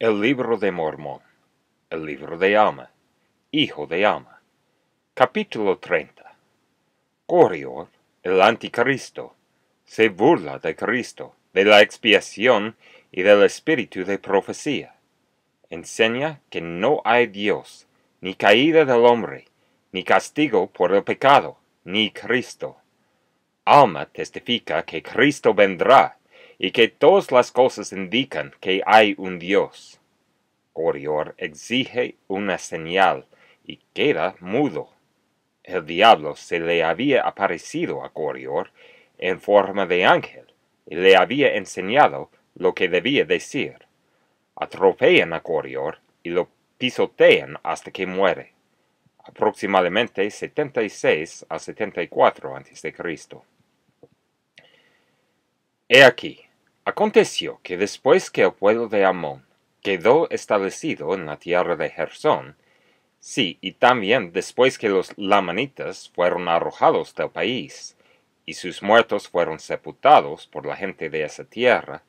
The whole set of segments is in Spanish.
El libro de Mormón. El libro de Alma. Hijo de Alma. Capítulo 30. Corior, el anticristo, se burla de Cristo, de la expiación y del espíritu de profecía. Enseña que no hay Dios, ni caída del hombre, ni castigo por el pecado, ni Cristo. Alma testifica que Cristo vendrá y que todas las cosas indican que hay un Dios. Corior exige una señal y queda mudo. El diablo se le había aparecido a Corior en forma de ángel y le había enseñado lo que debía decir. Atropellan a Corior y lo pisotean hasta que muere, aproximadamente 76 a 74 a.C. He aquí, Aconteció que después que el pueblo de Amón quedó establecido en la tierra de Gersón, sí, y también después que los lamanitas fueron arrojados del país, y sus muertos fueron sepultados por la gente de esa tierra,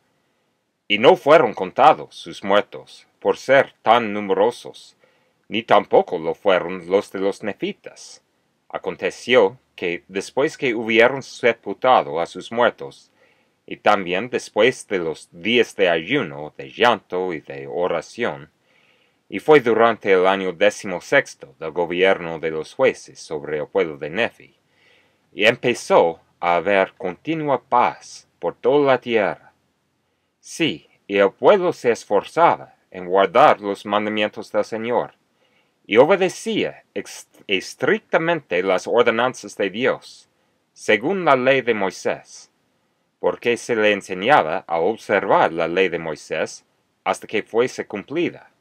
y no fueron contados sus muertos por ser tan numerosos, ni tampoco lo fueron los de los nefitas. Aconteció que después que hubieron sepultado a sus muertos, y también después de los días de ayuno, de llanto y de oración, y fue durante el año sexto del gobierno de los jueces sobre el pueblo de Nefi, y empezó a haber continua paz por toda la tierra. Sí, y el pueblo se esforzaba en guardar los mandamientos del Señor, y obedecía estrictamente las ordenanzas de Dios, según la ley de Moisés porque se le enseñaba a observar la ley de Moisés hasta que fuese cumplida.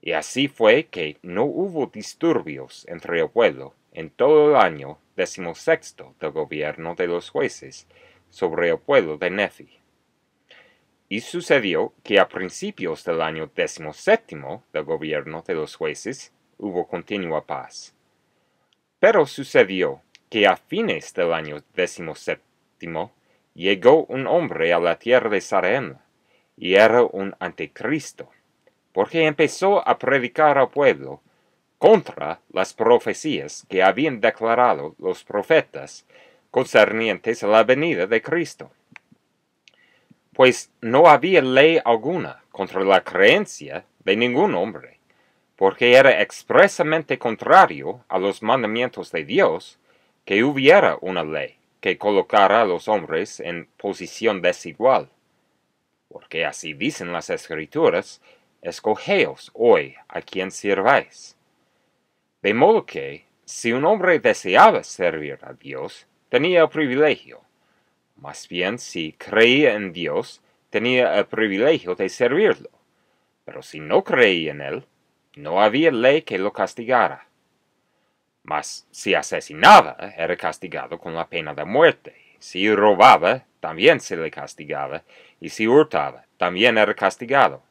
Y así fue que no hubo disturbios entre el pueblo en todo el año decimosexto del gobierno de los jueces sobre el pueblo de Nefi. Y sucedió que a principios del año decimoséptimo del gobierno de los jueces hubo continua paz. Pero sucedió que a fines del año decimoséptimo llegó un hombre a la tierra de Sarem, y era un anticristo, porque empezó a predicar al pueblo contra las profecías que habían declarado los profetas concernientes a la venida de Cristo. Pues no había ley alguna contra la creencia de ningún hombre, porque era expresamente contrario a los mandamientos de Dios que hubiera una ley que colocara a los hombres en posición desigual. Porque así dicen las escrituras, escogeos hoy a quien sirváis. De modo que, si un hombre deseaba servir a Dios, tenía el privilegio. Más bien, si creía en Dios, tenía el privilegio de servirlo. Pero si no creía en él, no había ley que lo castigara. Mas si asesinaba, era castigado con la pena de muerte. Si robaba, también se le castigaba. Y si hurtaba, también era castigado.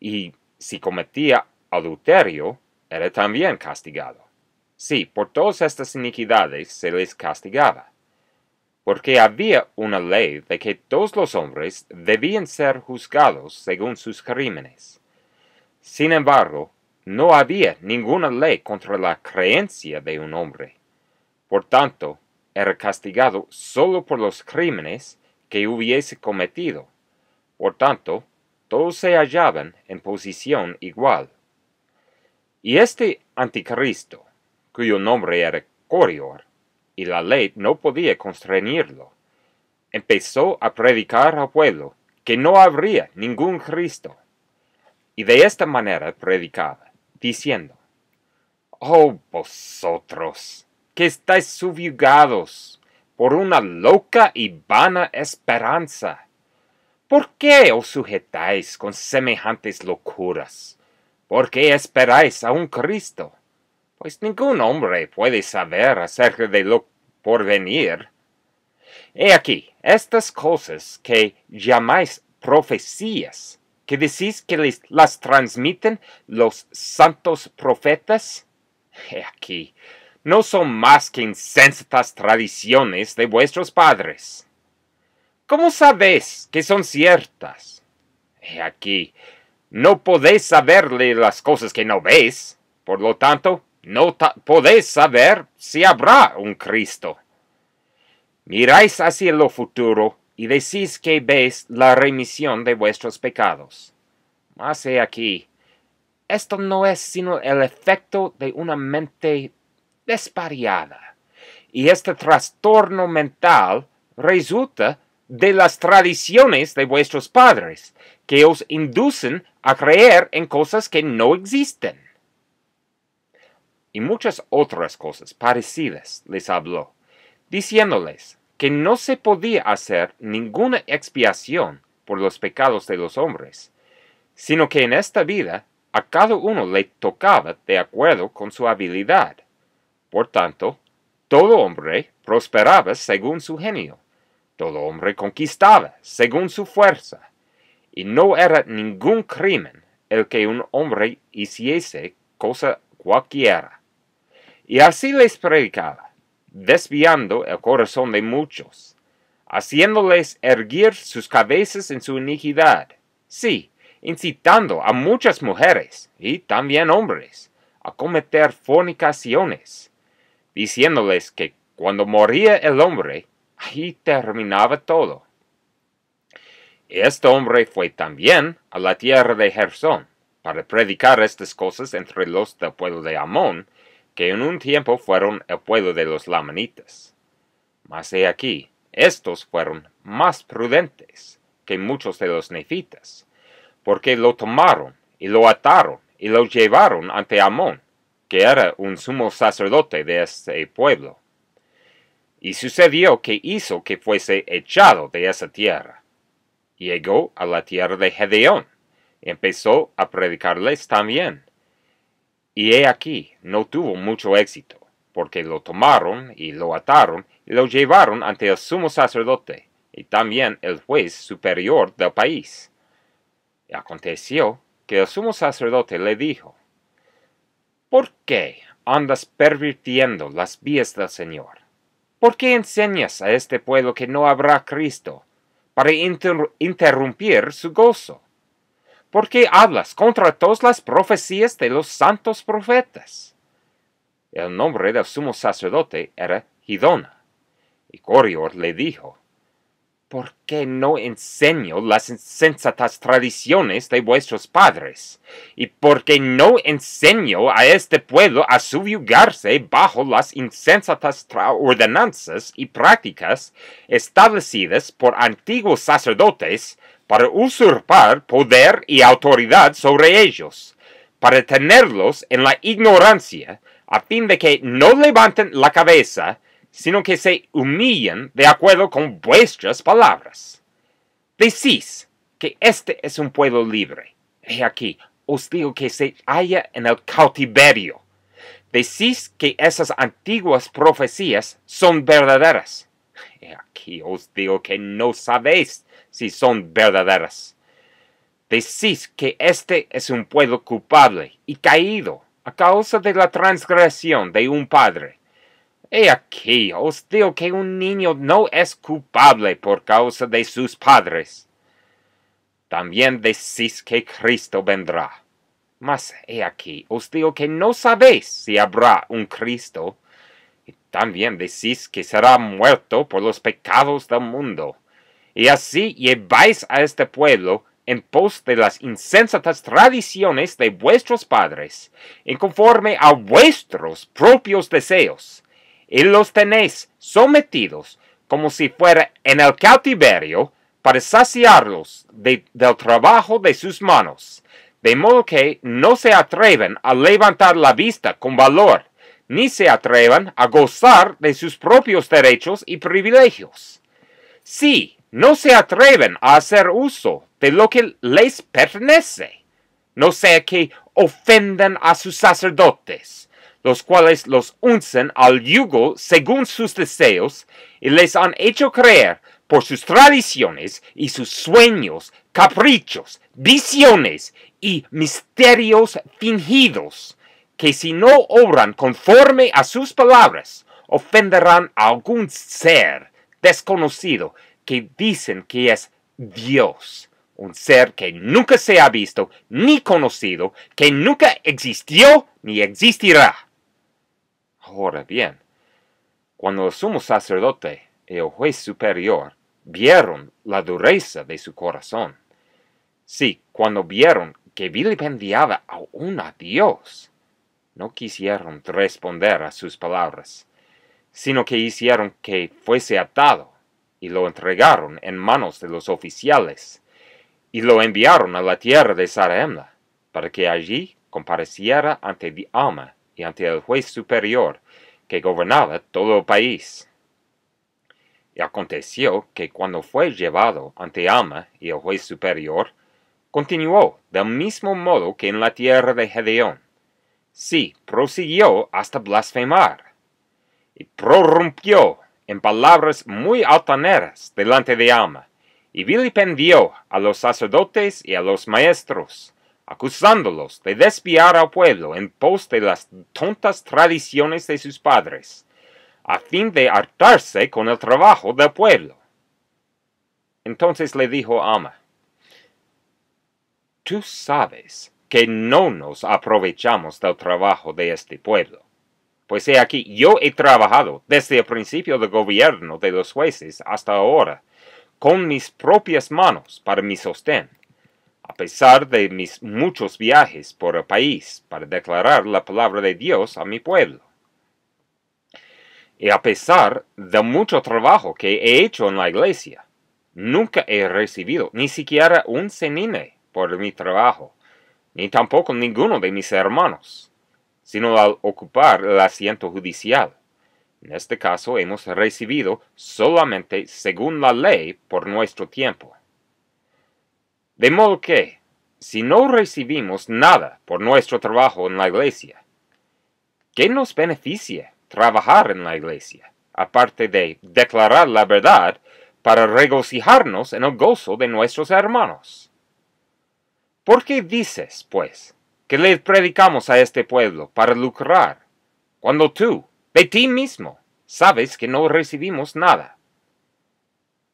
Y si cometía adulterio, era también castigado. Sí, por todas estas iniquidades se les castigaba. Porque había una ley de que todos los hombres debían ser juzgados según sus crímenes. Sin embargo, no había ninguna ley contra la creencia de un hombre. Por tanto, era castigado solo por los crímenes que hubiese cometido. Por tanto, todos se hallaban en posición igual. Y este anticristo, cuyo nombre era Corior, y la ley no podía constreñirlo, empezó a predicar al pueblo que no habría ningún Cristo. Y de esta manera predicaba diciendo, Oh vosotros, que estáis subyugados por una loca y vana esperanza, ¿por qué os sujetáis con semejantes locuras? ¿Por qué esperáis a un Cristo? Pues ningún hombre puede saber acerca de lo por venir. He aquí, estas cosas que llamáis profecías que decís que las transmiten los santos profetas? He aquí, no son más que insensatas tradiciones de vuestros padres. ¿Cómo sabéis que son ciertas? He aquí, no podéis saberle las cosas que no veis, por lo tanto, no podéis saber si habrá un Cristo. Miráis hacia lo futuro y decís que veis la remisión de vuestros pecados. Mas he aquí, esto no es sino el efecto de una mente despariada, y este trastorno mental resulta de las tradiciones de vuestros padres, que os inducen a creer en cosas que no existen. Y muchas otras cosas parecidas les habló, diciéndoles, que no se podía hacer ninguna expiación por los pecados de los hombres, sino que en esta vida a cada uno le tocaba de acuerdo con su habilidad. Por tanto, todo hombre prosperaba según su genio, todo hombre conquistaba según su fuerza, y no era ningún crimen el que un hombre hiciese cosa cualquiera. Y así les predicaba, desviando el corazón de muchos, haciéndoles erguir sus cabezas en su iniquidad. Sí, incitando a muchas mujeres y también hombres a cometer fornicaciones, diciéndoles que cuando moría el hombre, ahí terminaba todo. Este hombre fue también a la tierra de Gersón para predicar estas cosas entre los del pueblo de Amón, que en un tiempo fueron el pueblo de los lamanitas. Mas he aquí, estos fueron más prudentes que muchos de los nefitas, porque lo tomaron y lo ataron y lo llevaron ante Amón, que era un sumo sacerdote de ese pueblo. Y sucedió que hizo que fuese echado de esa tierra. Llegó a la tierra de Gedeón, empezó a predicarles también y he aquí, no tuvo mucho éxito, porque lo tomaron y lo ataron y lo llevaron ante el sumo sacerdote y también el juez superior del país. Y aconteció que el sumo sacerdote le dijo, ¿Por qué andas pervirtiendo las vías del Señor? ¿Por qué enseñas a este pueblo que no habrá Cristo para interrumpir su gozo? ¿Por qué hablas contra todas las profecías de los santos profetas. El nombre del sumo sacerdote era Gidona. Y Corior le dijo, ¿Por qué no enseño las insensatas tradiciones de vuestros padres? ¿Y por qué no enseño a este pueblo a subyugarse bajo las insensatas ordenanzas y prácticas establecidas por antiguos sacerdotes para usurpar poder y autoridad sobre ellos, para tenerlos en la ignorancia, a fin de que no levanten la cabeza, sino que se humillen de acuerdo con vuestras palabras. Decís que este es un pueblo libre. He aquí, os digo que se halla en el cautiverio. Decís que esas antiguas profecías son verdaderas. He eh, aquí os digo que no sabéis si son verdaderas. Decís que este es un pueblo culpable y caído a causa de la transgresión de un padre. He aquí, os digo que un niño no es culpable por causa de sus padres. También decís que Cristo vendrá. Mas he aquí, os digo que no sabéis si habrá un Cristo y también decís que será muerto por los pecados del mundo. Y así lleváis a este pueblo en pos de las insensatas tradiciones de vuestros padres, en conforme a vuestros propios deseos, y los tenéis sometidos como si fuera en el cautiverio para saciarlos del trabajo de sus manos, de modo que no se atreven a levantar la vista con valor ni se atrevan a gozar de sus propios derechos y privilegios. Sí, no se atreven a hacer uso de lo que les pertenece, no sea que ofendan a sus sacerdotes, los cuales los uncen al yugo según sus deseos y les han hecho creer por sus tradiciones y sus sueños, caprichos, visiones y misterios fingidos que si no obran conforme a sus palabras, ofenderán a algún ser desconocido que dicen que es Dios, un ser que nunca se ha visto ni conocido, que nunca existió ni existirá. Ahora bien, cuando el sumo sacerdote y el juez superior vieron la dureza de su corazón, sí, cuando vieron que vilipendiaba aún a Dios, no quisieron responder a sus palabras, sino que hicieron que fuese atado y lo entregaron en manos de los oficiales y lo enviaron a la tierra de Saremla para que allí compareciera ante Ama y ante el juez superior que gobernaba todo el país. Y aconteció que cuando fue llevado ante Ama y el juez superior, continuó del mismo modo que en la tierra de Gedeón Sí, prosiguió hasta blasfemar, y prorrumpió en palabras muy altaneras delante de Ama, y vilipendió a los sacerdotes y a los maestros, acusándolos de desviar al pueblo en pos de las tontas tradiciones de sus padres, a fin de hartarse con el trabajo del pueblo. Entonces le dijo Ama, Tú sabes que no nos aprovechamos del trabajo de este pueblo. Pues he aquí, yo he trabajado desde el principio del gobierno de los jueces hasta ahora, con mis propias manos para mi sostén, a pesar de mis muchos viajes por el país para declarar la palabra de Dios a mi pueblo. Y a pesar de mucho trabajo que he hecho en la iglesia, nunca he recibido ni siquiera un cenine por mi trabajo, ni tampoco ninguno de mis hermanos, sino al ocupar el asiento judicial. En este caso hemos recibido solamente según la ley por nuestro tiempo. De modo que, si no recibimos nada por nuestro trabajo en la iglesia, ¿qué nos beneficia trabajar en la iglesia, aparte de declarar la verdad para regocijarnos en el gozo de nuestros hermanos? ¿Por qué dices, pues, que le predicamos a este pueblo para lucrar, cuando tú, de ti mismo, sabes que no recibimos nada?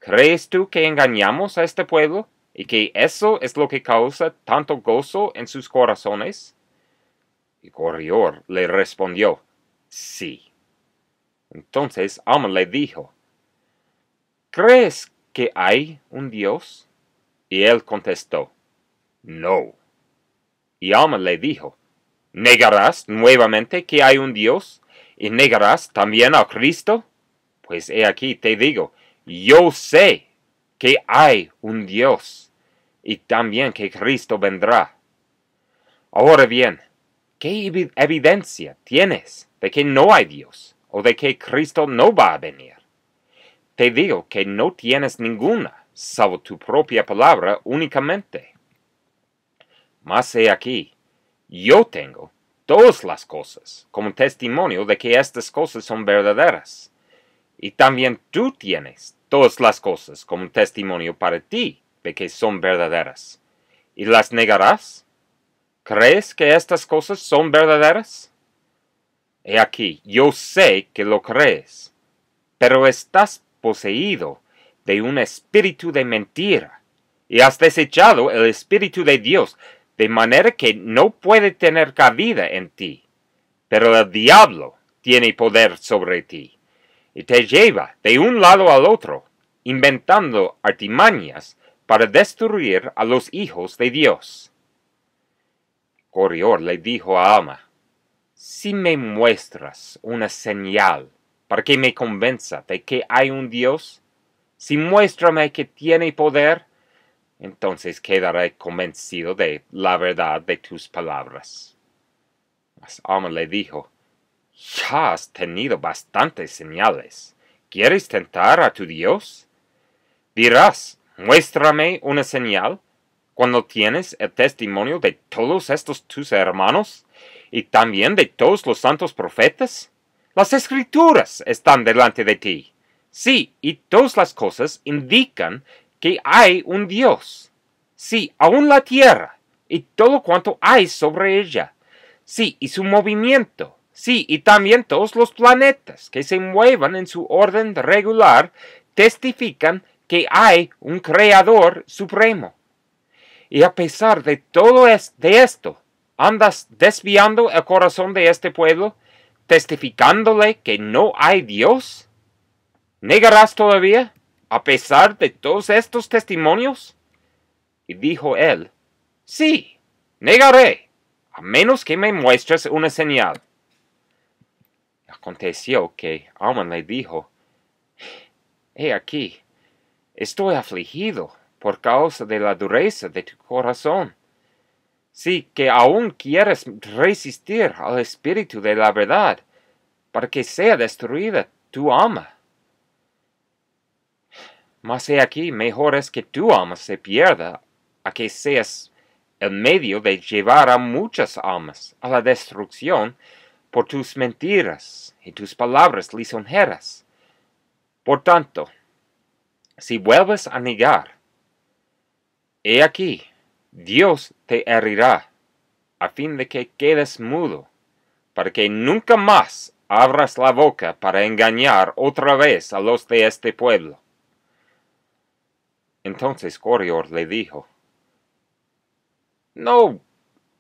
¿Crees tú que engañamos a este pueblo y que eso es lo que causa tanto gozo en sus corazones? Y Corrior le respondió, sí. Entonces Ama le dijo, ¿crees que hay un Dios? Y él contestó, no. Y Alma le dijo, ¿negarás nuevamente que hay un Dios? ¿Y negarás también a Cristo? Pues he aquí, te digo, yo sé que hay un Dios y también que Cristo vendrá. Ahora bien, ¿qué evidencia tienes de que no hay Dios o de que Cristo no va a venir? Te digo que no tienes ninguna, salvo tu propia palabra únicamente. Mas he aquí, yo tengo todas las cosas como testimonio de que estas cosas son verdaderas. Y también tú tienes todas las cosas como testimonio para ti de que son verdaderas. ¿Y las negarás? ¿Crees que estas cosas son verdaderas? He aquí, yo sé que lo crees, pero estás poseído de un espíritu de mentira y has desechado el espíritu de Dios de manera que no puede tener cabida en ti. Pero el diablo tiene poder sobre ti, y te lleva de un lado al otro, inventando artimañas para destruir a los hijos de Dios. Corior le dijo a Ama, si me muestras una señal para que me convenza de que hay un Dios, si muéstrame que tiene poder, entonces quedaré convencido de la verdad de tus palabras. Mas Ama le dijo, Ya has tenido bastantes señales. ¿Quieres tentar a tu Dios? Dirás, muéstrame una señal, cuando tienes el testimonio de todos estos tus hermanos, y también de todos los santos profetas. Las escrituras están delante de ti. Sí, y todas las cosas indican que hay un Dios. Sí, aún la tierra y todo cuanto hay sobre ella. Sí, y su movimiento. Sí, y también todos los planetas que se muevan en su orden regular testifican que hay un Creador supremo. Y a pesar de todo esto, andas desviando el corazón de este pueblo, testificándole que no hay Dios. ¿Negarás todavía? a pesar de todos estos testimonios? Y dijo él, Sí, negaré, a menos que me muestres una señal. Aconteció que Amon le dijo, He aquí, estoy afligido por causa de la dureza de tu corazón. Sí, que aún quieres resistir al espíritu de la verdad, para que sea destruida tu alma mas he aquí, mejor es que tu alma se pierda a que seas el medio de llevar a muchas almas a la destrucción por tus mentiras y tus palabras lisonjeras. Por tanto, si vuelves a negar, he aquí, Dios te herirá, a fin de que quedes mudo, para que nunca más abras la boca para engañar otra vez a los de este pueblo. Entonces Corior le dijo, No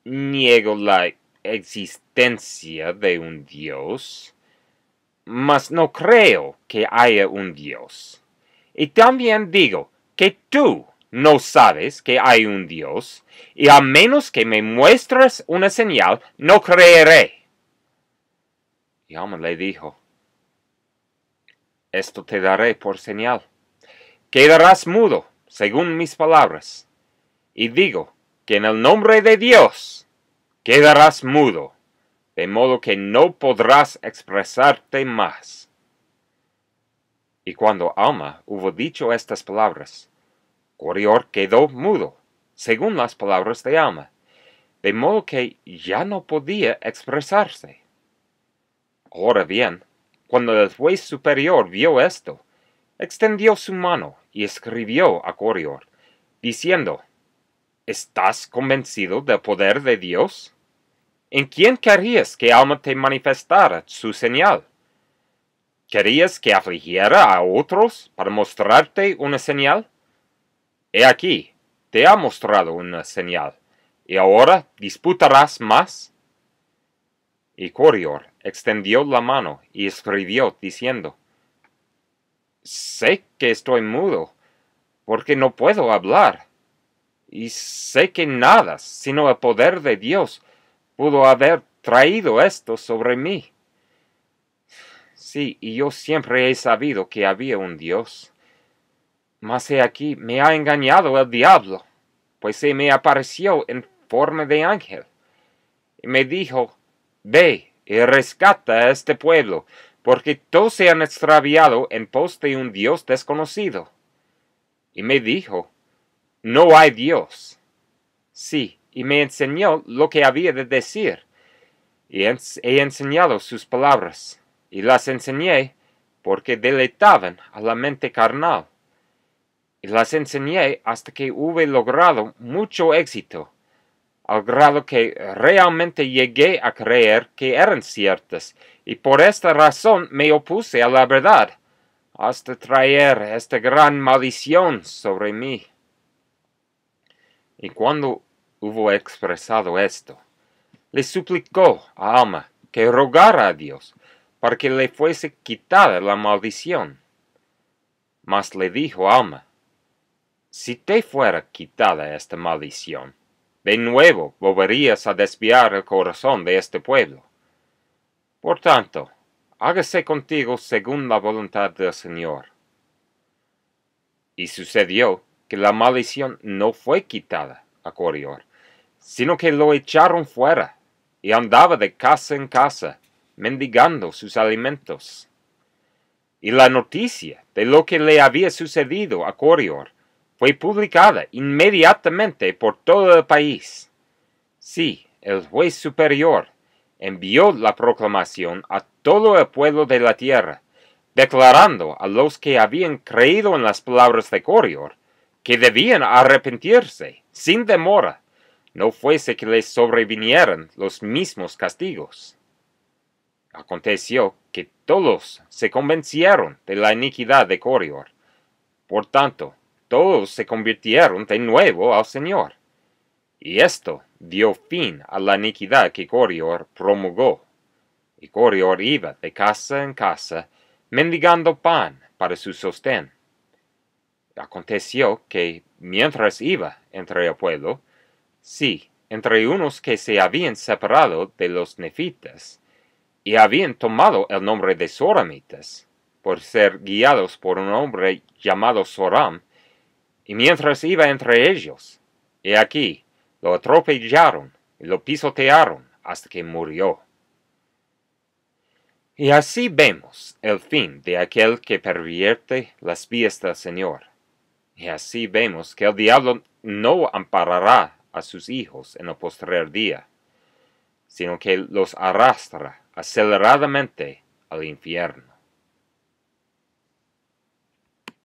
niego la existencia de un Dios, mas no creo que haya un Dios. Y también digo que tú no sabes que hay un Dios, y a menos que me muestres una señal, no creeré. Y Alma le dijo, Esto te daré por señal quedarás mudo, según mis palabras. Y digo que en el nombre de Dios quedarás mudo, de modo que no podrás expresarte más. Y cuando Alma hubo dicho estas palabras, Corior quedó mudo, según las palabras de Alma, de modo que ya no podía expresarse. Ahora bien, cuando el juez superior vio esto, extendió su mano y escribió a Corior, diciendo, ¿Estás convencido del poder de Dios? ¿En quién querías que Alma te manifestara su señal? ¿Querías que afligiera a otros para mostrarte una señal? He aquí, te ha mostrado una señal, y ahora disputarás más. Y Corior extendió la mano y escribió diciendo, sé que estoy mudo, porque no puedo hablar. Y sé que nada, sino el poder de Dios, pudo haber traído esto sobre mí. Sí, y yo siempre he sabido que había un Dios. Mas he aquí, me ha engañado el diablo, pues se me apareció en forma de ángel. Y me dijo, Ve y rescata a este pueblo porque todos se han extraviado en pos de un Dios desconocido. Y me dijo, No hay Dios. Sí, y me enseñó lo que había de decir, y he enseñado sus palabras, y las enseñé porque deleitaban a la mente carnal, y las enseñé hasta que hube logrado mucho éxito al grado que realmente llegué a creer que eran ciertas, y por esta razón me opuse a la verdad, hasta traer esta gran maldición sobre mí. Y cuando hubo expresado esto, le suplicó a Alma que rogara a Dios para que le fuese quitada la maldición. Mas le dijo Alma, si te fuera quitada esta maldición, de nuevo volverías a desviar el corazón de este pueblo. Por tanto, hágase contigo según la voluntad del Señor. Y sucedió que la maldición no fue quitada a Corior, sino que lo echaron fuera, y andaba de casa en casa, mendigando sus alimentos. Y la noticia de lo que le había sucedido a Corior fue publicada inmediatamente por todo el país. Sí, el juez superior envió la proclamación a todo el pueblo de la tierra, declarando a los que habían creído en las palabras de Corior que debían arrepentirse sin demora, no fuese que les sobrevinieran los mismos castigos. Aconteció que todos se convencieron de la iniquidad de Corior. Por tanto, todos se convirtieron de nuevo al Señor. Y esto dio fin a la iniquidad que Corior promulgó. Y Corior iba de casa en casa, mendigando pan para su sostén. Aconteció que, mientras iba entre el pueblo, sí, entre unos que se habían separado de los nefitas, y habían tomado el nombre de Soramitas, por ser guiados por un hombre llamado Soram, y mientras iba entre ellos, y aquí, lo atropellaron y lo pisotearon hasta que murió. Y así vemos el fin de aquel que pervierte las vías del Señor. Y así vemos que el diablo no amparará a sus hijos en el postrer día, sino que los arrastra aceleradamente al infierno.